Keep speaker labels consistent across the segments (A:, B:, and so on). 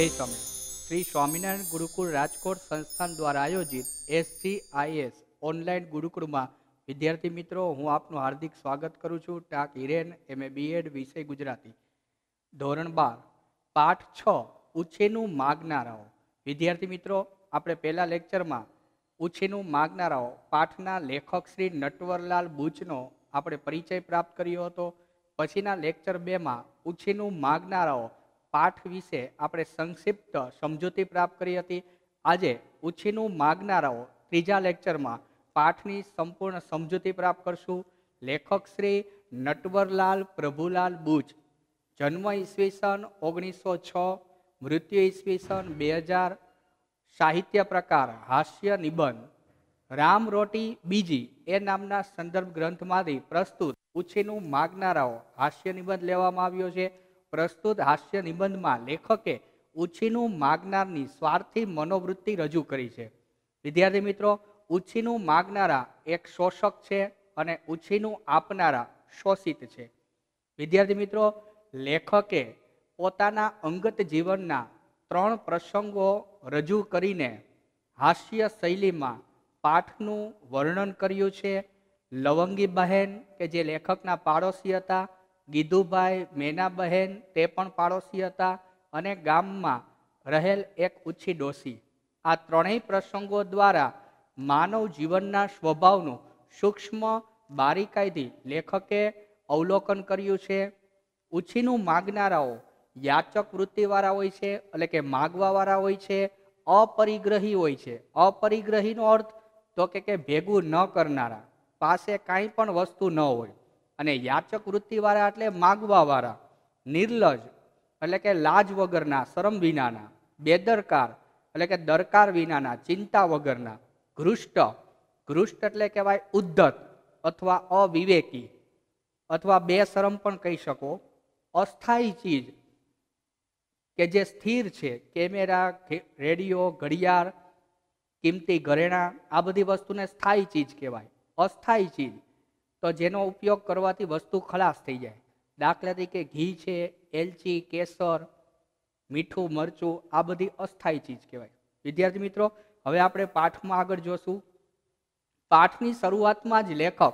A: જય સ્વામી શ્રી સ્વામિનારાયણ ગુરુકુળ રાજકોટ સંસ્થાન દ્વારા આયોજિત એસસીઆઈએસ ઓનલાઈન ગુરુકુળમાં વિદ્યાર્થી મિત્રો હું આપનું હાર્દિક સ્વાગત કરું છું ટાક હિરેન એમ એ બીએડ વિષય ગુજરાતી ધોરણ બાર પાઠ છ ઉછેનું માગનારાઓ વિદ્યાર્થી મિત્રો આપણે પહેલા લેક્ચરમાં ઉછીનું માગનારાઓ પાઠના લેખક શ્રી નટવરલાલ બુચનો આપણે પરિચય પ્રાપ્ત કર્યો હતો પછીના લેક્ચર બેમાં ઉછીનું માગનારાઓ પાઠ વિશે આપણે સંક્ષિપ્ત સમજૂતી પ્રાપ્ત કરી હતી આજે ઉછીનું માગનારાઓ ત્રીજા લેક્ચરમાં પાઠની સંપૂર્ણ સમજૂતી પ્રાપ્ત કરશું લેખક શ્રી નટવરલાલ પ્રભુલાલ બુચ જન્મ ઈસવીસન ઓગણીસો છ મૃત્યુ ઈસવીસન બે હજાર સાહિત્ય પ્રકાર હાસ્ય નિબંધ રામ રોટી બીજી એ નામના સંદર્ભ ગ્રંથમાંથી પ્રસ્તુત ઉછીનું માગનારાઓ હાસ્ય નિબંધ લેવામાં આવ્યો છે પ્રસ્તુત હાસ્ય નિબંધમાં લેખકે ઉછીનું માગનારની સ્વાર્થી મનોવૃત્તિ રજૂ કરી છે વિદ્યાર્થી મિત્રો ઉછીનું માગનારા એક શોષક છે અને ઉછીનું આપનારા શોષિત છે વિદ્યાર્થી મિત્રો લેખકે પોતાના અંગત જીવનના ત્રણ પ્રસંગો રજૂ કરીને હાસ્ય શૈલીમાં પાઠનું વર્ણન કર્યું છે લવંગી બહેન કે જે લેખકના પાડોશી હતા ગીધુભાઈ મેનાબહેન તે પણ પાડોશી હતા અને ગામમાં રહેલ એક ઉછી ડોસી આ ત્રણેય પ્રસંગો દ્વારા માનવ જીવનના સ્વભાવનું સૂક્ષ્મ બારીકાઈથી લેખકે અવલોકન કર્યું છે ઉછીનું માગનારાઓ યાચક વૃત્તિવાળા હોય છે એટલે કે માગવાવાળા હોય છે અપરિગ્રહી હોય છે અપરિગ્રહીનો અર્થ તો કે ભેગું ન કરનારા પાસે કાંઈ પણ વસ્તુ ન હોય અને યાચક વૃત્તિવાળા એટલે માગવાવાળા નિર્લજ એટલે કે લાજ વગરના શરમ વિનાના બેદરકાર એટલે કે દરકાર વિનાના ચિંતા વગરના ઘૃષ્ટ ઘૃષ્ટ એટલે કહેવાય ઉદ્ધત અથવા અવિવેકી અથવા બે શરમ પણ કહી શકો અસ્થાયી ચીજ કે જે સ્થિર છે કેમેરા રેડિયો ઘડિયાળ કિંમતી ઘરેણાં આ બધી વસ્તુને સ્થાયી ચીજ કહેવાય અસ્થાયી ચીજ તો જેનો ઉપયોગ કરવાથી વસ્તુ ખલાસ થઈ જાય દાખલા તરીકે ઘી છે એલચી કેસર મીઠું મરચું આ બધી અસ્થાયી ચીજ કહેવાય વિદ્યાર્થી મિત્રો હવે આપણે પાઠમાં આગળ જોશું પાઠની શરૂઆતમાં જ લેખક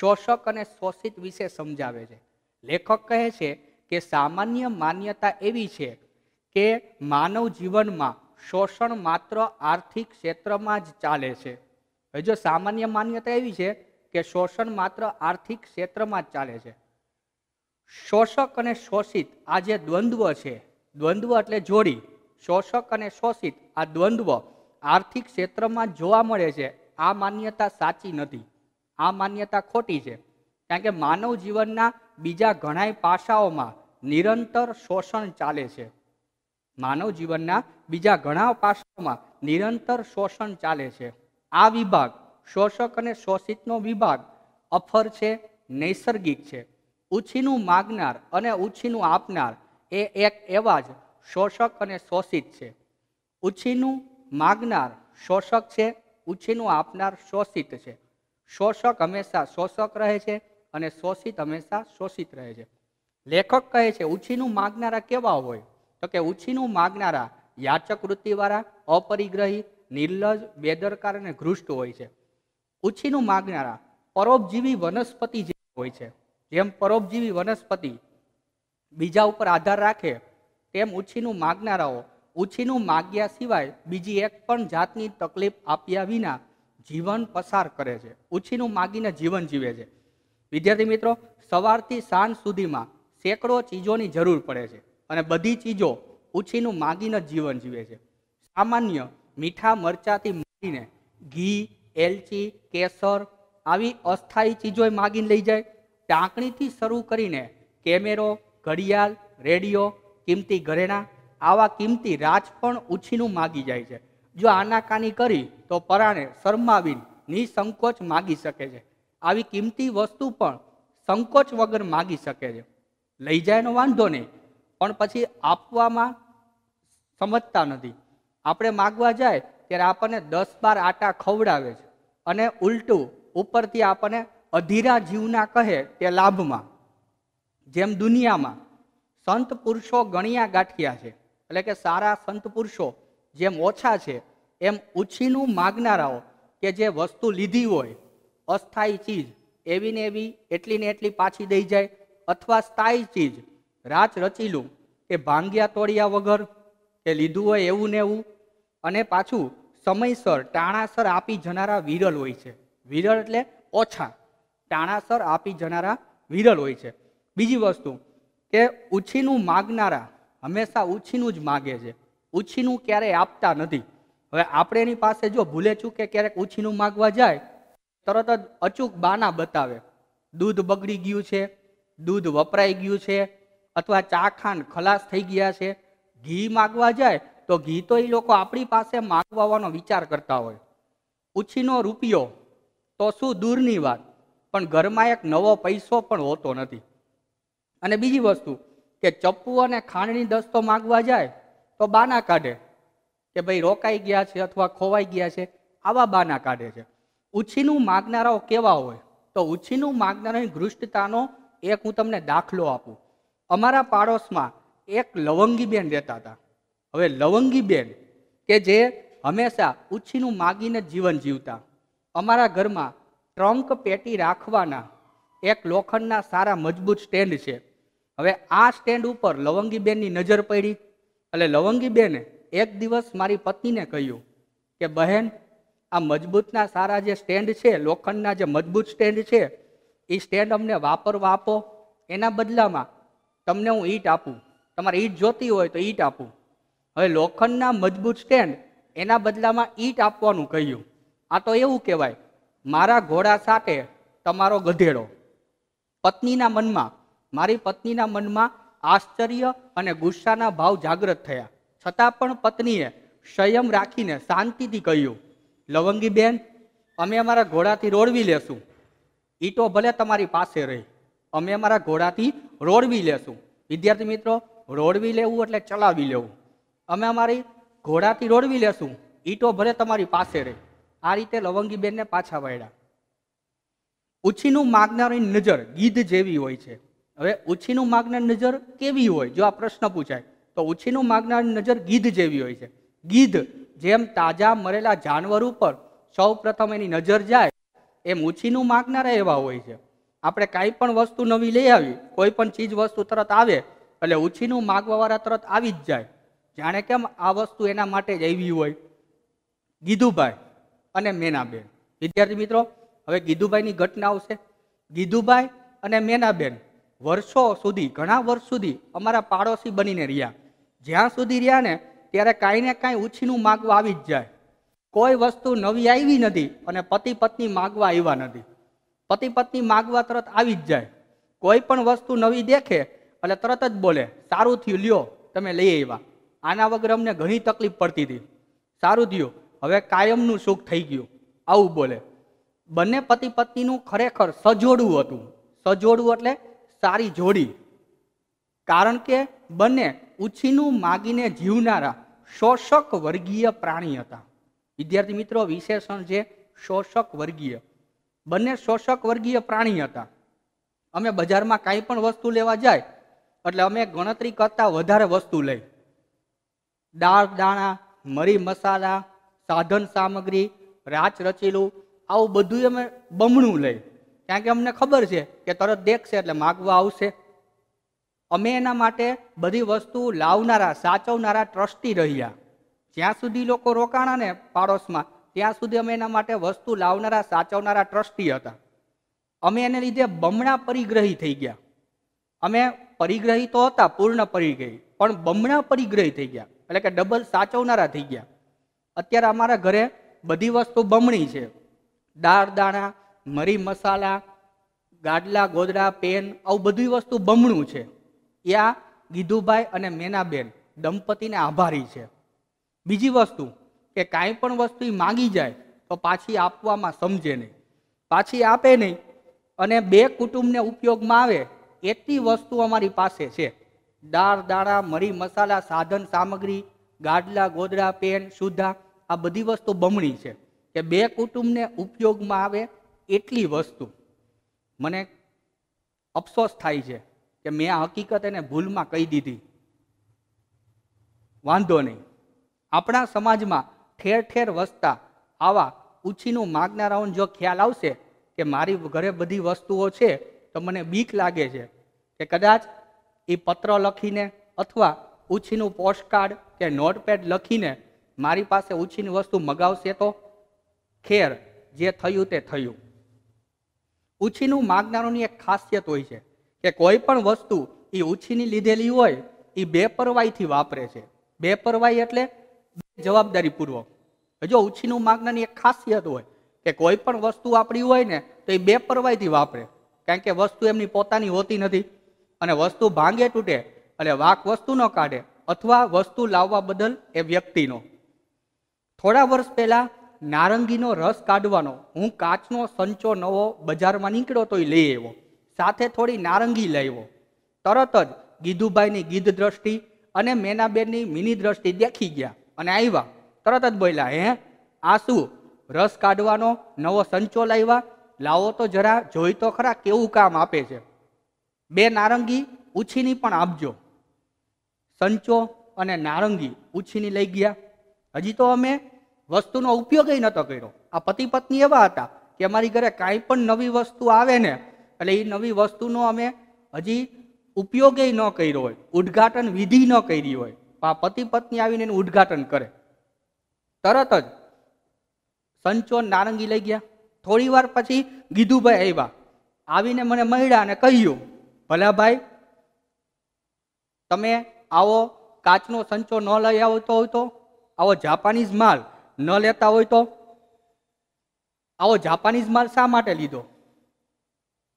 A: શોષક અને શોષિત વિશે સમજાવે છે લેખક કહે છે કે સામાન્ય માન્યતા એવી છે કે માનવ જીવનમાં શોષણ માત્ર આર્થિક ક્ષેત્રમાં જ ચાલે છે હવે જો સામાન્ય માન્યતા એવી છે કે શોષણ માત્ર આર્થિક ક્ષેત્રમાં જ ચાલે છે શોષક અને શોષિત આ જે દ્વંદ્વ છે દ્વંદ્વ એટલે જોડી શોષક અને શોષિત આ દ્વંદ્વ આર્થિક ક્ષેત્રમાં જોવા મળે છે આ માન્યતા સાચી નથી આ માન્યતા ખોટી છે કારણ કે માનવ જીવનના બીજા ઘણાય પાસાઓમાં નિરંતર શોષણ ચાલે છે માનવ જીવનના બીજા ઘણા પાસાઓમાં નિરંતર શોષણ ચાલે છે આ વિભાગ શોષક અને શોષિતનો વિભાગ અફર છે નૈસર્ગિક છે ઉછીનું માગનાર અને ઉછીનું આપનાર એ એક એવા જ શોષક અને શોષિત છે ઉછીનું માગનાર શોષક છે ઉછીનું આપનાર શોષિત છે શોષક હંમેશા શોષક રહે છે અને શોષિત હંમેશા શોષિત રહે છે લેખક કહે છે ઉછીનું માગનારા કેવા હોય તો કે ઉછીનું માગનારા યાચક વૃત્તિવાળા અપરિગ્રહી નિર્લજ બેદરકાર અને ઘૃષ્ટ હોય છે ઉછીનું માગનારા પરોપજીવી વનસ્પતિ જે હોય છે જેમ પરોપજીવી વનસ્પતિ બીજા ઉપર આધાર રાખે તેમ ઉછીનું માગનારાઓ ઉછીનું માગ્યા સિવાય બીજી એક પણ જાતની તકલીફ આપ્યા વિના જીવન પસાર કરે છે ઉછીનું માગીને જીવન જીવે છે વિદ્યાર્થી મિત્રો સવારથી સાંજ સુધીમાં સેંકડો ચીજોની જરૂર પડે છે અને બધી ચીજો ઉછીનું માગીને જીવન જીવે છે સામાન્ય મીઠા મરચાથી માંડીને ઘી એલચી કેસર આવી અસ્થાયી ચીજોએ માગીને લઈ જાય ટાંકણીથી શરૂ કરીને કેમેરો ઘડિયાળ રેડિયો કિંમતી ઘરેણા આવા કિંમતી રાજ પણ ઉછીનું માગી જાય છે જો આનાકાની કરી તો પરાણે શરમાવીને નિસંકોચ માગી શકે છે આવી કિંમતી વસ્તુ પણ સંકોચ વગર માગી શકે છે લઈ જાયનો વાંધો નહીં પણ પછી આપવામાં સમજતા નથી આપણે માગવા જાય ત્યારે આપણને દસ બાર આટા ખવડાવે છે અને ઉલટું ઉપરથી આપણને અધીરા જીવના કહે તે લાભમાં જેમ દુનિયામાં સંત પુરુષો ગણ્યા ગાંઠિયા છે એટલે કે સારા સંત પુરુષો જેમ ઓછા છે એમ ઉછીનું માગનારાઓ કે જે વસ્તુ લીધી હોય અસ્થાયી ચીજ એવી ને એવી એટલી ને એટલી પાછી દઈ જાય અથવા સ્થાયી ચીજ રાચ રચીલું કે ભાંગ્યા તોડ્યા વગર કે લીધું હોય એવું ને એવું અને પાછું સમયસર ટાણાસર આપી જનારા વિરલ હોય છે વિરળ એટલે ઓછા ટાણાસર આપી જનારા વિરળ હોય છે બીજી વસ્તુ કે ઉછીનું માગનારા હંમેશા ઉછીનું જ માગે છે ઉછીનું ક્યારેય આપતા નથી હવે આપણે એની પાસે જો ભૂલે ચૂકે ક્યારેક ઉછીનું માગવા જાય તરત જ અચૂક બાના બતાવે દૂધ બગડી ગયું છે દૂધ વપરાઈ ગયું છે અથવા ચા ખાંડ ખલાસ થઈ ગયા છે ઘી માગવા જાય તો ઘી તો એ લોકો આપણી પાસે માગવાનો વિચાર કરતા હોય ઉછીનો રૂપિયો તો શું દૂરની વાત પણ ઘરમાં એક નવો પૈસો પણ હોતો નથી અને બીજી વસ્તુ કે ચપ્પુ અને ખાંડની દસ્તો માગવા જાય તો બાના કાઢે કે ભાઈ રોકાઈ ગયા છે અથવા ખોવાઈ ગયા છે આવા બાના કાઢે છે ઉછીનું માગનારાઓ કેવા હોય તો ઉછીનું માગનારાની ઘૃષ્ટતાનો એક હું તમને દાખલો આપું અમારા પાડોશમાં એક લવંગી બેન રહેતા હતા હવે લવંગી બેન કે જે હંમેશા ઉછીનું માગીને જીવન જીવતા અમારા ઘરમાં ટ્રંક પેટી રાખવાના એક લોખંડના સારા મજબૂત સ્ટેન્ડ છે હવે આ સ્ટેન્ડ ઉપર લવંગીબેનની નજર પડી એટલે લવંગીબેને એક દિવસ મારી પત્નીને કહ્યું કે બહેન આ મજબૂતના સારા જે સ્ટેન્ડ છે લોખંડના જે મજબૂત સ્ટેન્ડ છે એ સ્ટેન્ડ અમને વાપરવા આપો એના બદલામાં તમને હું ઈટ આપું તમારે ઈટ જોતી હોય તો ઈટ આપું હવે લોખંડના મજબૂત સ્ટેન્ડ એના બદલામાં ઈટ આપવાનું કહ્યું આ તો એવું કહેવાય મારા ઘોડા સાથે તમારો ગધેડો પત્નીના મનમાં મારી પત્નીના મનમાં આશ્ચર્ય અને ગુસ્સાના ભાવ જાગ્રત થયા છતાં પણ પત્નીએ સંયમ રાખીને શાંતિથી કહ્યું લવંગી બેન અમે અમારા ઘોડાથી રોડવી લેશું ઈટો ભલે તમારી પાસે રહી અમે અમારા ઘોડાથી રોડવી લેશું વિદ્યાર્થી મિત્રો રોડવી લેવું એટલે ચલાવી લેવું અમે અમારી ઘોડાથી રોડવી લેશું ઈટો ભરે તમારી પાસે રહે આ રીતે લવંગીબેનને પાછા વળ્યા ઉછીનું માગનારી નજર ગીધ જેવી હોય છે હવે ઉછીનું માગનાર નજર કેવી હોય જો આ પ્રશ્ન પૂછાય તો ઉછીનું માગનાર નજર ગીધ જેવી હોય છે ગીધ જેમ તાજા મરેલા જાનવર ઉપર સૌ પ્રથમ એની નજર જાય એમ ઉછીનું માગનારા એવા હોય છે આપણે કાંઈ પણ વસ્તુ નવી લઈ આવી કોઈ પણ ચીજ વસ્તુ તરત આવે એટલે ઉછીનું માગવાવાળા તરત આવી જ જાય જાણે કેમ આ વસ્તુ એના માટે જ આવી હોય ગીધુભાઈ અને મેનાબેન વિદ્યાર્થી મિત્રો હવે ગીધુભાઈની ઘટના આવશે ગીધુભાઈ અને મેનાબેન વર્ષો સુધી ઘણા વર્ષ સુધી અમારા પાડોશી બનીને રહ્યા જ્યાં સુધી રહ્યા ને ત્યારે કાંઈ ને કાંઈ ઉછીનું માગવા આવી જ જાય કોઈ વસ્તુ નવી આવી નથી અને પતિ પત્ની માગવા આવ્યા નથી પતિ પત્ની માગવા તરત આવી જ જાય કોઈ પણ વસ્તુ નવી દેખે એટલે તરત જ બોલે સારું થયું લ્યો તમે લઈ આવ્યા આના વગર અમને ઘણી તકલીફ પડતી હતી સારું થયું હવે કાયમનું સુખ થઈ ગયું આવું બોલે બંને પતિ પત્નીનું ખરેખર સજોડું હતું સજોડું એટલે સારી જોડી કારણ કે બંને ઉછીનું માગીને જીવનારા શોષક વર્ગીય પ્રાણી હતા વિદ્યાર્થી મિત્રો વિશેષણ છે શોષક વર્ગીય બંને શોષક વર્ગીય પ્રાણી હતા અમે બજારમાં કાંઈ પણ વસ્તુ લેવા જાય એટલે અમે ગણતરી કરતાં વધારે વસ્તુ લઈ દાળ દાણા મરી મસાલા સાધન સામગ્રી રાચ રચેલું આવું બધું અમે બમણું લઈ કારણ કે અમને ખબર છે કે તરત દેખશે એટલે માગવા આવશે અમે એના માટે બધી વસ્તુ લાવનારા સાચવનારા ટ્રસ્ટી રહ્યા જ્યાં સુધી લોકો રોકાણા ને પાડોશમાં ત્યાં સુધી અમે એના માટે વસ્તુ લાવનારા સાચવનારા ટ્રસ્ટી હતા અમે એને લીધે બમણા પરિગ્રહી થઈ ગયા અમે પરિગ્રહી તો હતા પૂર્ણ પરિગ્રહી પણ બમણા પરિગ્રહી થઈ ગયા એટલે કે ડબલ સાચવનારા થઈ ગયા અત્યારે અમારા ઘરે બધી વસ્તુ બમણી છે દાળ દાણા મરી મસાલા ગાડલા ગોદડા પેન આવું બધી વસ્તુ બમણું છે એ આ ગીધુભાઈ અને મેનાબેન દંપતીને આભારી છે બીજી વસ્તુ કે કાંઈ પણ વસ્તુ માગી જાય તો પાછી આપવામાં સમજે નહીં પાછી આપે નહીં અને બે કુટુંબને ઉપયોગમાં આવે એટલી વસ્તુ અમારી પાસે છે દાળ દાણા મરી મસાલા સાધન સામગ્રી ગાડલા ગોદડા પેન સુધા આ બધી વસ્તુ બમણી છે કે બે કુટુંબને ઉપયોગમાં આવે એટલી વસ્તુ મને અફસોસ થાય છે કે મેં આ હકીકત એને ભૂલમાં કહી દીધી વાંધો નહીં આપણા સમાજમાં ઠેર ઠેર વસતા આવા ઉછીનું માગનારાઓને જો ખ્યાલ આવશે કે મારી ઘરે બધી વસ્તુઓ છે તો મને બીક લાગે છે કે કદાચ એ પત્ર લખીને અથવા ઉછીનું પોસ્ટકાર્ડ કે નોટપેડ લખીને મારી પાસે ઉછીની વસ્તુ મગાવશે તો ખેર જે થયું તે થયું ઉછીનું માગનારોની એક ખાસિયત હોય છે કે કોઈ પણ વસ્તુ એ ઉછીની લીધેલી હોય એ બેપરવાહીથી વાપરે છે બેપરવાહી એટલે જવાબદારીપૂર્વક જો ઉછીનું માગનારની એક ખાસિયત હોય કે કોઈ પણ વસ્તુ આપણી હોય ને તો એ બેપરવાહીથી વાપરે કારણ કે વસ્તુ એમની પોતાની હોતી નથી અને વસ્તુ ભાંગે તૂટે એટલે વાક વસ્તુ ન કાઢે અથવા વસ્તુ લાવવા બદલ એ વ્યક્તિનો થોડા વર્ષ પહેલાં નારંગીનો રસ કાઢવાનો હું કાચનો સંચો નવો બજારમાં નીકળ્યો તો લઈ આવ્યો સાથે થોડી નારંગી લઈ તરત જ ગીધુભાઈની ગીધ દ્રષ્ટિ અને મેનાબેનની મિની દ્રષ્ટિ દેખી ગયા અને આવ્યા તરત જ બોલ્યા હે આ શું રસ કાઢવાનો નવો સંચો લાવ્યા લાવો તો જરા જોઈ તો ખરા કેવું કામ આપે છે બે નારંગી ઉછીની પણ આપજો સંચો અને નારંગી ઉછીની લઈ ગયા હજી તો અમે વસ્તુનો ઉપયોગ નહોતો કર્યો આ પતિ પત્ની એવા હતા કે અમારી ઘરે કાંઈ પણ નવી વસ્તુ આવે ને એટલે એ નવી વસ્તુનો અમે હજી ઉપયોગ ન કર્યો હોય ઉદ્ઘાટન વિધિ ન કરી હોય આ પતિ પત્ની આવીને એનું ઉદઘાટન કરે તરત જ સંચો નારંગી લઈ ગયા થોડી વાર પછી ગીધુભાઈ આવ્યા આવીને મને મળ્યા અને કહ્યું ભલાભાઈ તમે આવો કાચનો સંચો ન લઈ આવતો હોય તો આવો જાપાનીઝ માલ ન લેતા હોય તો આવો જાપાનીઝ માલ શા માટે લીધો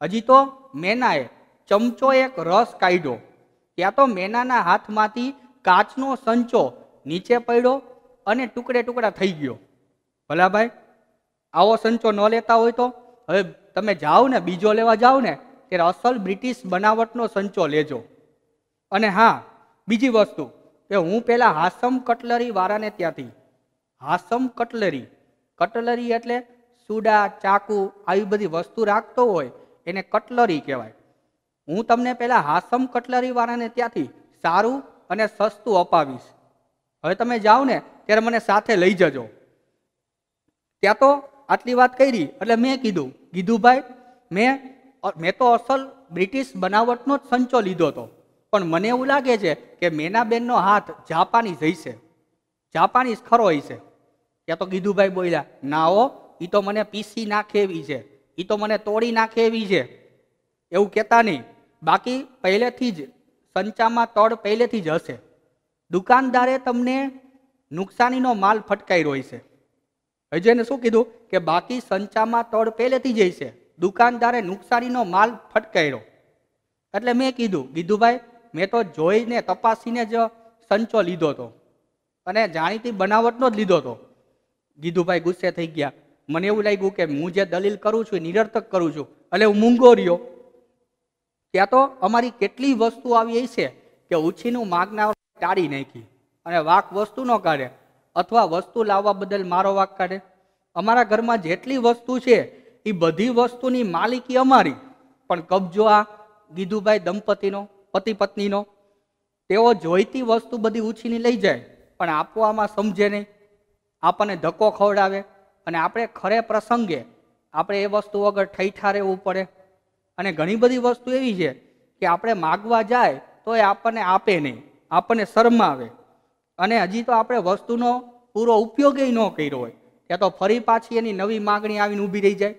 A: હજી તો મેનાએ ચમચો એક રસ કાઢ્યો ત્યાં તો મેનાના હાથમાંથી કાચનો સંચો નીચે પડ્યો અને ટુકડે ટુકડા થઈ ગયો ભલાભાઈ આવો સંચો ન લેતા હોય તો હવે તમે જાઓ ને બીજો લેવા જાઓ ને ત્યારે અસલ બ્રિટિશ બનાવટનો સંચો લેજો અને હા બીજી વસ્તુ કે હું પહેલાં હાસમ કટલરી વાળાને ત્યાંથી હાસમ કટલરી કટલરી એટલે સુડા ચાકુ આવી બધી વસ્તુ રાખતો હોય એને કટલરી કહેવાય હું તમને પહેલાં હાસમ કટલરી વાળાને ત્યાંથી સારું અને સસ્તું અપાવીશ હવે તમે જાઓ ને ત્યારે મને સાથે લઈ જજો ત્યાં તો આટલી વાત કરી એટલે મેં કીધું કીધું ભાઈ મેં મેં તો અસલ બ્રિટિશ બનાવટનો જ સંચો લીધો હતો પણ મને એવું લાગે છે કે મેનાબેનનો હાથ જાપાનીઝ હશે જાપાનીઝ ખરો હશે ત્યાં તો ગીધુભાઈ બોલ્યા ના હો એ તો મને પીસી નાખે એવી છે એ તો મને તોડી નાખે એવી છે એવું કહેતા નહીં બાકી પહેલેથી જ સંચામાં તળ પહેલેથી જ હશે દુકાનદારે તમને નુકસાનીનો માલ ફટકાઈ રહ્યો છે હજુ એને શું કીધું કે બાકી સંચામાં તળ પહેલેથી જ હશે દુકાનદારે નુકસાનીનો માલ ફટકાયડો એટલે મેં કીધું ગીધુભાઈ મેં તો જોઈને તપાસીને જ સંચો લીધો હતો અને જાણીતી બનાવટનો જ લીધો હતો ગીધુભાઈ ગુસ્સે થઈ ગયા મને એવું લાગ્યું કે હું જે દલીલ કરું છું નિરર્થક કરું છું એટલે હું મૂંગો રહ્યો ત્યાં તો અમારી કેટલી વસ્તુ આવી એ છે કે ઉછીનું માગના ટાળી નાખી અને વાક વસ્તુ ન કાઢે અથવા વસ્તુ લાવવા બદલ મારો વાક કાઢે અમારા ઘરમાં જેટલી વસ્તુ છે એ બધી વસ્તુની માલિકી અમારી પણ કબજો આ ગીધુભાઈ દંપતીનો પતિ પત્નીનો તેઓ જોઈતી વસ્તુ બધી ઉછીની લઈ જાય પણ આપવામાં સમજે નહીં આપણને ધક્કો ખવડાવે અને આપણે ખરે પ્રસંગે આપણે એ વસ્તુ વગર ઠૈઠા રહેવું પડે અને ઘણી બધી વસ્તુ એવી છે કે આપણે માગવા જાય તો એ આપણને આપે નહીં આપણને શરમાવે અને હજી તો આપણે વસ્તુનો પૂરો ઉપયોગ એ ન કર્યો હોય ત્યાં તો ફરી પાછી એની નવી માગણી આવીને ઊભી રહી જાય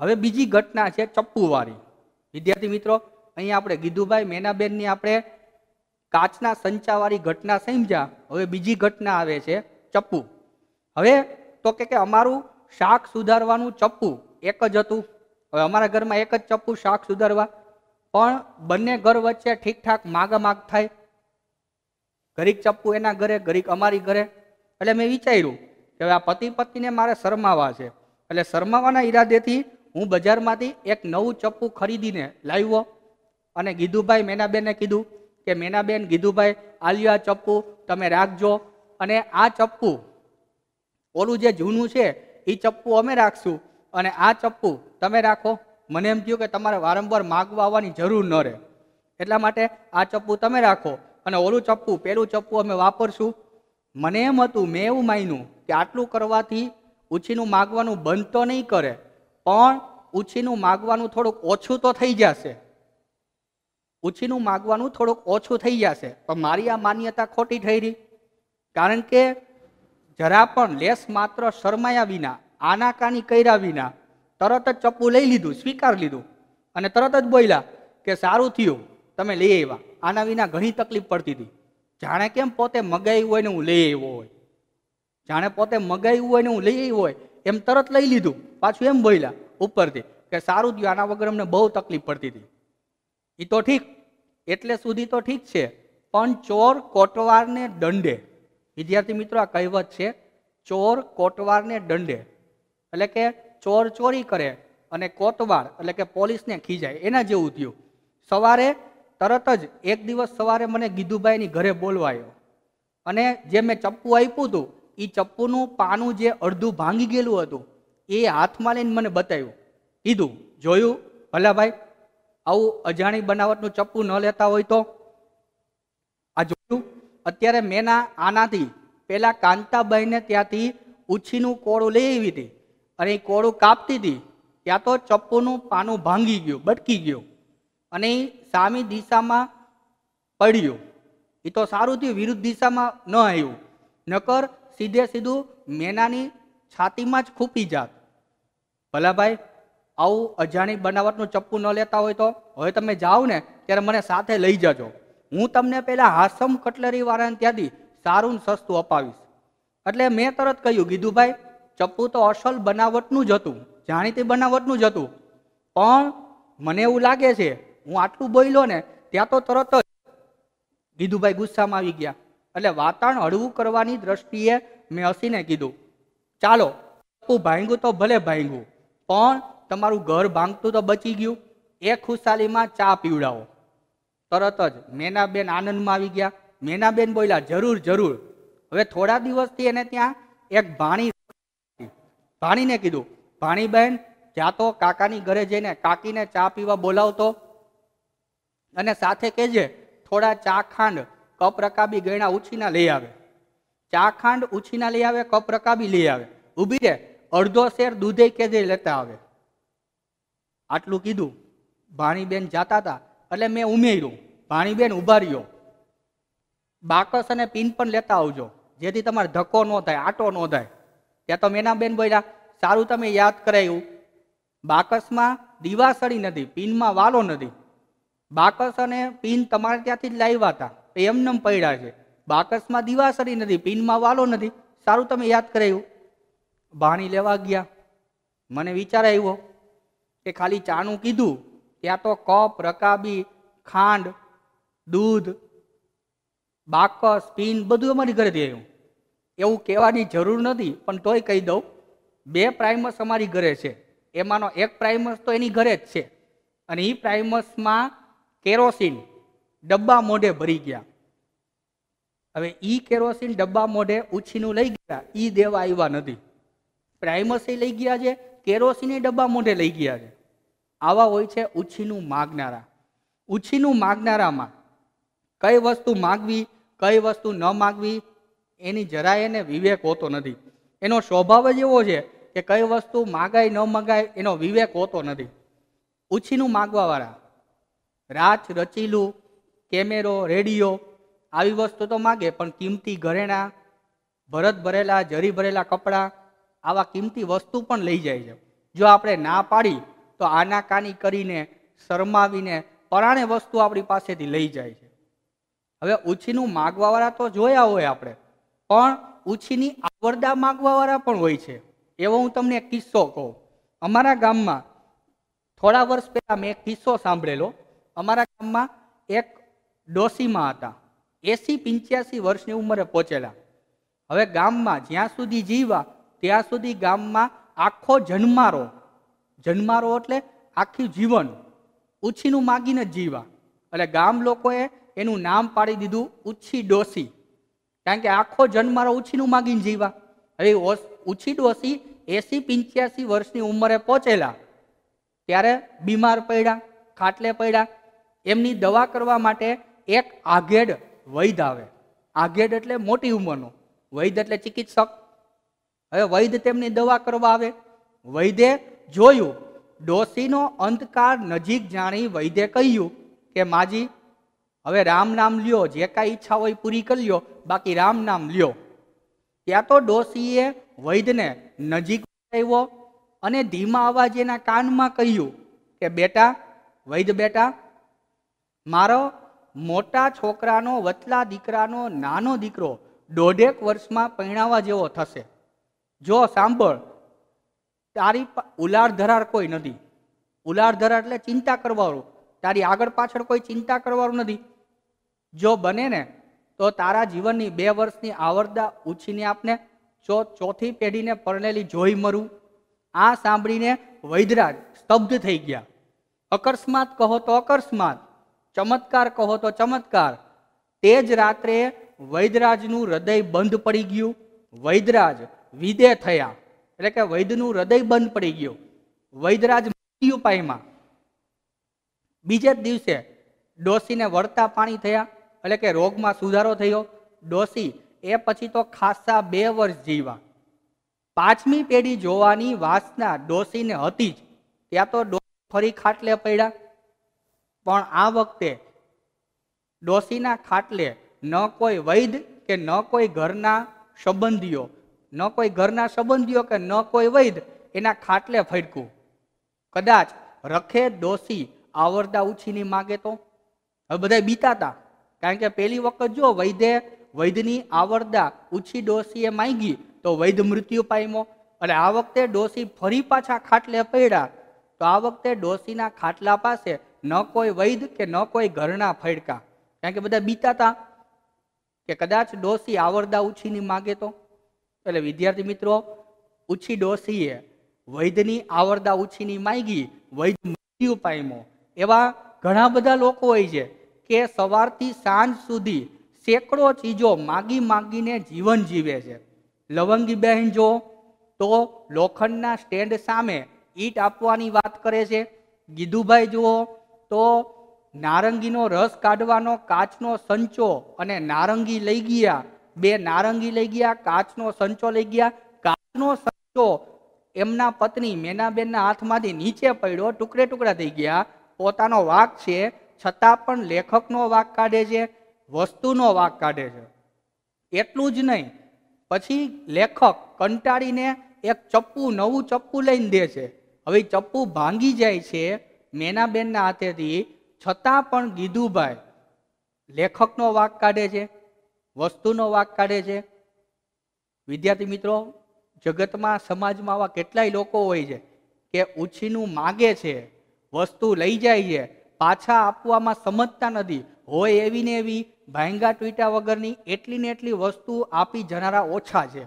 A: હવે બીજી ઘટના છે ચપ્પુવાળી વિદ્યાર્થી મિત્રો અહીંયા આપણે ગીધુભાઈ મેનાબેનની આપણે કાચના સંચાવાળી ઘટના સમજ્યા હવે બીજી ઘટના આવે છે ચપ્પુ હવે તો કે અમારું શાક સુધારવાનું ચપ્પુ એક જ હતું હવે અમારા ઘરમાં એક જ ચપ્પુ શાક સુધારવા પણ બંને ઘર વચ્ચે ઠીકઠાક માગ થાય ઘરીક ચપ્પુ એના ઘરે ઘરીક અમારી ઘરે એટલે મેં વિચાર્યું કે હવે આ પતિ પત્નીને મારે શરમાવા છે એટલે શરમાવાના ઈરાદેથી હું બજારમાંથી એક નવું ચપ્પુ ખરીદીને લાવ્યો અને ગીધુભાઈ મેનાબેનને કીધું કે મેનાબેન ગીધુભાઈ આલ્યો આ ચપ્પુ તમે રાખજો અને આ ચપ્પુ ઓલું જે જૂનું છે એ ચપ્પુ અમે રાખશું અને આ ચપ્પુ તમે રાખો મને એમ થયું કે તમારે વારંવાર માગવા આવવાની જરૂર ન રહે એટલા માટે આ ચપ્પુ તમે રાખો અને ઓલું ચપ્પુ પેલું ચપ્પુ અમે વાપરશું મને એમ હતું મેં એવું માન્યું કે આટલું કરવાથી ઉછીનું માગવાનું બંધ તો નહીં કરે પણ ઉછીનું માગવાનું થોડુંક ઓછું તો થઈ જશે ઉછીનું માગવાનું થોડુંક ઓછું થઈ જશે પણ મારી આ માન્યતા ખોટી થઈ રહી કારણ કે જરા પણ લેસ માત્ર શરમાયા વિના આનાકાની કર્યા વિના તરત જ ચપ્પુ લઈ લીધું સ્વીકાર લીધું અને તરત જ બોલ્યા કે સારું થયું તમે લઈ આવ્યા આના વિના ઘણી તકલીફ પડતી હતી જાણે કેમ પોતે મગાવ્યું હોય ને હું લઈ આવ્યો હોય જાણે પોતે મગાવ્યું હોય ને હું લઈ આવ્યો હોય એમ તરત લઈ લીધું પાછું એમ બોલ્યા ઉપરથી કે સારું થયું આના વગર અમને બહુ તકલીફ પડતી હતી એ તો ઠીક એટલે સુધી તો ઠીક છે પણ ચોર કોટવારને દંડે વિદ્યાર્થી મિત્રો આ કહેવત છે ચોર કોટવારને દંડે એટલે કે ચોર ચોરી કરે અને કોટવાર એટલે કે પોલીસને ખીજાય એના જેવું થયું સવારે તરત જ એક દિવસ સવારે મને ગીધુભાઈની ઘરે બોલવાયો અને જે મેં ચપ્પુ આપ્યું હતું એ ચપ્પુનું પાનું જે અડધું ભાંગી ગયેલું હતું એ હાથમાં લઈને મને બતાવ્યું કીધું જોયું ભલાભાઈ આવું અજાણી બનાવટનું ચપ્પુ ન લેતા હોય તો આ જોયું અત્યારે મેં આનાથી પહેલાં કાંતાબાઈને ત્યાંથી ઉછીનું કોળું લઈ આવી હતી અને એ કોળું કાપતી હતી ત્યાં તો ચપ્પુનું પાનું ભાંગી ગયું બટકી ગયું અને એ સામી દિશામાં પડ્યું એ તો સારું થયું વિરુદ્ધ દિશામાં ન આવ્યું નકર સીધે સીધું મેનાની છાતીમાં જ ખૂપી જાત ભલાભાઈ આવું અજાણી બનાવટનું ચપ્પુ ન લેતા હોય તો હવે તમે જાઓ ને ત્યારે મને સાથે લઈ જજો હું તમને પહેલાં હાસમ કટલરી વાળાને ત્યાંથી સારું ને સસ્તું અપાવીશ એટલે મેં તરત કહ્યું કીધું ભાઈ ચપ્પુ તો અસલ બનાવટનું જ હતું જાણીતી બનાવટનું જ હતું પણ મને એવું લાગે છે હું આટલું બોલ્યો ને ત્યાં તો તરત જ ગીધુભાઈ ગુસ્સામાં આવી ગયા એટલે વાતાવરણ હળવું કરવાની દ્રષ્ટિએ મેં હસીને કીધું ચાલો ચપ્પુ ભાંગ્યું તો ભલે ભાંગ્યું પણ તમારું ઘર ભાંગતું તો બચી ગયું એ ખુશાલીમાં ચા પીવડાવો તરત જ મેનાબેન આનંદમાં આવી ગયા મેનાબેન બોલ્યા જરૂર જરૂર હવે થોડા દિવસથી એને ત્યાં એક ભાણી ભાણીને કીધું ભાણીબહેન જ્યાં તો કાકાની ઘરે જઈને કાકીને ચા પીવા બોલાવતો અને સાથે કહેજે થોડા ચા ખાંડ કપ રકાબી ગયણા ઉછીના લઈ આવે ચા ખાંડ ઉછીના લઈ આવે કપ રકાબી લઈ આવે ઊભી રહે અડધો શેર દૂધે કેદે લેતા આવે આટલું કીધું ભાણીબેન જાતા હતા એટલે મેં ઉમેર્યું ભાણીબેન ઉભા રહ્યો બાકસ અને પિન પણ લેતા આવજો જેથી તમારે ધક્કો ન થાય આટો ન થાય ત્યાં તો મેનાબેન બોલ્યા સારું તમે યાદ કરાયું બાકસમાં દિવાસળી નથી પિનમાં વાલો નથી બાકસ અને પિન તમારે ત્યાંથી જ લાવ્યા હતા એમનેમ પડ્યા છે બાકસમાં દિવાસળી નથી પિનમાં વાલો નથી સારું તમે યાદ કરાયું બાણી લેવા ગયા મને વિચાર આવ્યો કે ખાલી ચાનું કીધું ત્યાં તો કપ રકાબી ખાંડ દૂધ બાકસ પીન બધું અમારી ઘરેથી આવ્યું એવું કહેવાની જરૂર નથી પણ તોય કહી દઉં બે પ્રાઇમસ અમારી ઘરે છે એમાંનો એક પ્રાઇમસ તો એની ઘરે જ છે અને એ પ્રાઇમસમાં કેરોસીન ડબ્બા મોઢે ભરી ગયા હવે એ કેરોસીન ડબ્બા મોઢે ઉછીનું લઈ ગયા એ દેવા આવ્યા નથી પ્રાઇમસી લઈ ગયા છે કેરોસીને ડબ્બા મોઢે લઈ ગયા છે આવા હોય છે ઉછીનું માગનારા ઉછીનું માગનારામાં કઈ વસ્તુ માગવી કઈ વસ્તુ ન માગવી એની જરાય એને વિવેક હોતો નથી એનો સ્વભાવ જ એવો છે કે કઈ વસ્તુ માગાય ન મગાય એનો વિવેક હોતો નથી ઉછીનું માગવાવાળા રાચ રચીલું કેમેરો રેડિયો આવી વસ્તુ તો માગે પણ કિંમતી ઘરેણા ભરત ભરેલા જરી ભરેલા કપડાં આવા કિંમતી વસ્તુ પણ લઈ જાય છે જો આપણે ના પાડી તો આનાકાની કરીને શરમાવીને પરાણે વસ્તુ આપણી પાસેથી લઈ જાય છે હવે ઉછીનું માગવાવાળા તો જોયા હોય આપણે પણ ઉછીની આવરદા માગવાવાળા પણ હોય છે એવો હું તમને કિસ્સો કહું અમારા ગામમાં થોડા વર્ષ પહેલાં મેં કિસ્સો સાંભળેલો અમારા ગામમાં એક ડોસીમાં હતા એસી પંચ્યાસી વર્ષની ઉંમરે પહોંચેલા હવે ગામમાં જ્યાં સુધી જીવવા ત્યાં સુધી ગામમાં આખો જન્મારો જન્મારો એટલે આખી જીવન ઉછીનું માગીને જ જીવા એટલે ગામ લોકોએ એનું નામ પાડી દીધું ઉછી ડોસી કારણ કે આખો જન્મારો ઉછીનું માગીને જીવા હવે ઉછી ડોસી એસી પંચ્યાસી વર્ષની ઉંમરે પહોંચેલા ત્યારે બીમાર પડ્યા ખાટલે પડ્યા એમની દવા કરવા માટે એક આઘેડ વૈદ આવે આઘેડ એટલે મોટી ઉંમરનો વૈદ એટલે ચિકિત્સક હવે વૈદ્ય તેમની દવા કરવા આવે વૈદ્યે જોયું ડોસીનો અંધકાર નજીક જાણી વૈદ્ય કહ્યું કે માજી હવે રામ નામ લ્યો જે કાંઈ ઈચ્છા હોય પૂરી કરી લ્યો બાકી રામ નામ લ્યો ત્યાં તો ડોસીએ વૈદ્યને નજીક આવ્યો અને ધીમા અવાજ એના કાનમાં કહ્યું કે બેટા વૈદ્ય બેટા મારો મોટા છોકરાનો વતલા દીકરાનો નાનો દીકરો દોઢેક વર્ષમાં પરણાવા જેવો થશે જો સાંભળ તારી ઉલાર ધરાર કોઈ નથી ઉલાર ધરાર એટલે ચિંતા કરવાવાળું તારી આગળ પાછળ કોઈ ચિંતા કરવાનું નથી જો બને ને તો તારા જીવનની બે વર્ષની આવરદા ઉછીને આપને ચો ચોથી પેઢીને પરણેલી જોઈ મરું આ સાંભળીને વૈદરાજ સ્તબ્ધ થઈ ગયા અકસ્માત કહો તો અકસ્માત ચમત્કાર કહો તો ચમત્કાર તે જ રાત્રે વૈદરાજનું હૃદય બંધ પડી ગયું વૈદરાજ વિદે થયા એટલે કે વૈદ્યનું હૃદય બંધ પડી ગયું વૈદરાજ ઉપાયમાં બીજે જ દિવસે ડોસીને વળતા પાણી થયા એટલે કે રોગમાં સુધારો થયો ડોસી એ પછી તો ખાસા બે વર્ષ જીવા પાંચમી પેઢી જોવાની વાસના ડોસીને હતી જ ત્યાં તો ડોસી ફરી ખાટલે પડ્યા પણ આ વખતે ડોસીના ખાટલે ન કોઈ વૈદ કે ન કોઈ ઘરના સંબંધીઓ ન કોઈ ઘરના સંબંધીઓ કે ન કોઈ વૈદ એના ખાટલે ફડકું કદાચ રખે ડોસી આવરદા ઉછીની માગે તો હવે બધા બીતાતા કારણ કે પેલી વખત જો વૈદે વૈદની આવરદા ઉછી ડોસીએ માંગી તો વૈદ મૃત્યુ પામ્યો અને આ વખતે ડોસી ફરી પાછા ખાટલે પડ્યા તો આ વખતે ડોસીના ખાટલા પાસે ન કોઈ વૈદ કે ન કોઈ ઘરના ફડકા કારણ કે બધા બીતાતા કે કદાચ ડોસી આવરદા ઉછીની માગે તો એટલે વિદ્યાર્થી મિત્રો ઉછી ડોસીએ વૈદ્યની આવરદા ઉછીની માગી વૈદ મૃત્યુ પામ્યો એવા ઘણા બધા લોકો હોય છે કે સવારથી સાંજ સુધી સેંકડો ચીજો માગી માગીને જીવન જીવે છે લવંગી બહેન જો તો લોખંડના સ્ટેન્ડ સામે ઈટ આપવાની વાત કરે છે ગીધુભાઈ જુઓ તો નારંગીનો રસ કાઢવાનો કાચનો સંચો અને નારંગી લઈ ગયા બે નારંગી લઈ ગયા કાચનો સંચો લઈ ગયા કાચનો સંચો એમના પત્ની મેનાબેનના હાથમાંથી નીચે પડ્યો ટુકડે ટુકડા થઈ ગયા પોતાનો વાક છે છતાં પણ લેખકનો વાક કાઢે છે વસ્તુનો વાક કાઢે છે એટલું જ નહીં પછી લેખક કંટાળીને એક ચપ્પુ નવું ચપ્પુ લઈને દે છે હવે ચપ્પુ ભાંગી જાય છે મેનાબેનના હાથેથી છતાં પણ ગીધુભાઈ લેખકનો વાક કાઢે છે વસ્તુનો વાક કાઢે છે વિદ્યાર્થી મિત્રો જગતમાં સમાજમાં આવા કેટલાય લોકો હોય છે કે ઉછીનું માગે છે વસ્તુ લઈ જાય છે પાછા આપવામાં સમજતા નથી હોય એવી ને એવી ભાંગા ટૂટા વગરની એટલી ને એટલી વસ્તુ આપી જનારા ઓછા છે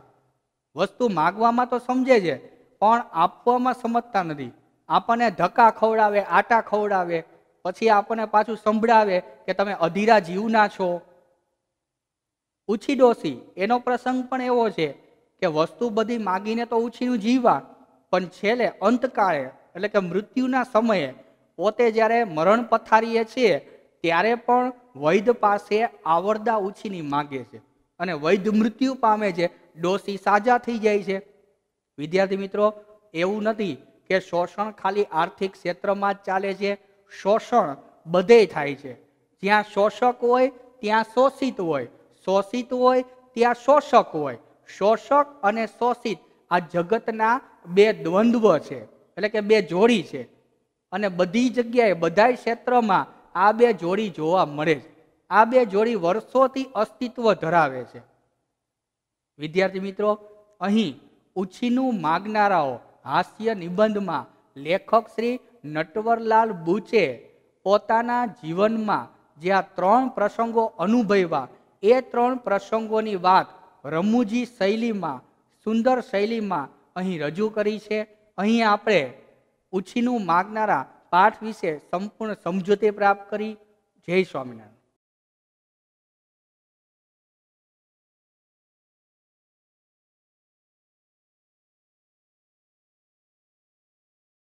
A: વસ્તુ માગવામાં તો સમજે છે પણ આપવામાં સમજતા નથી આપણને ધક્કા ખવડાવે આટા ખવડાવે પછી આપણને પાછું સંભળાવે કે તમે અધીરા જીવના છો ઉછી ડોસી એનો પ્રસંગ પણ એવો છે કે વસ્તુ બધી માગીને તો ઉછીનું જીવવા પણ છેલ્લે અંતકાળે એટલે કે મૃત્યુના સમયે પોતે જ્યારે મરણ પથારીએ છીએ ત્યારે પણ વૈધ પાસે આવડદા ઉછીની માગે છે અને વૈધ મૃત્યુ પામે છે ડોસી સાજા થઈ જાય છે વિદ્યાર્થી મિત્રો એવું નથી કે શોષણ ખાલી આર્થિક ક્ષેત્રમાં જ ચાલે છે શોષણ બધે થાય છે જ્યાં શોષક હોય ત્યાં શોષિત હોય શોષિત હોય ત્યાં શોષક હોય શોષક અને શોષિત આ જગતના બે દ્વંદ્વ છે એટલે કે બે જોડી છે અને બધી જગ્યાએ બધા ક્ષેત્રમાં આ બે જોડી જોવા મળે છે આ બે જોડી વર્ષોથી અસ્તિત્વ ધરાવે છે વિદ્યાર્થી મિત્રો અહીં ઉછીનું માગનારાઓ હાસ્ય નિબંધમાં લેખક શ્રી નટવરલાલ બુચે પોતાના જીવનમાં જે આ ત્રણ પ્રસંગો અનુભવ્યા એ ત્રણ પ્રસંગોની વાત રમૂજી શૈલીમાં સુંદર શૈલીમાં અહીં રજૂ કરી છે અહીં આપણે ઉછીનું માગનારા પાઠ વિશે સંપૂર્ણ સમજૂતી પ્રાપ્ત કરી જય સ્વામિનારાયણ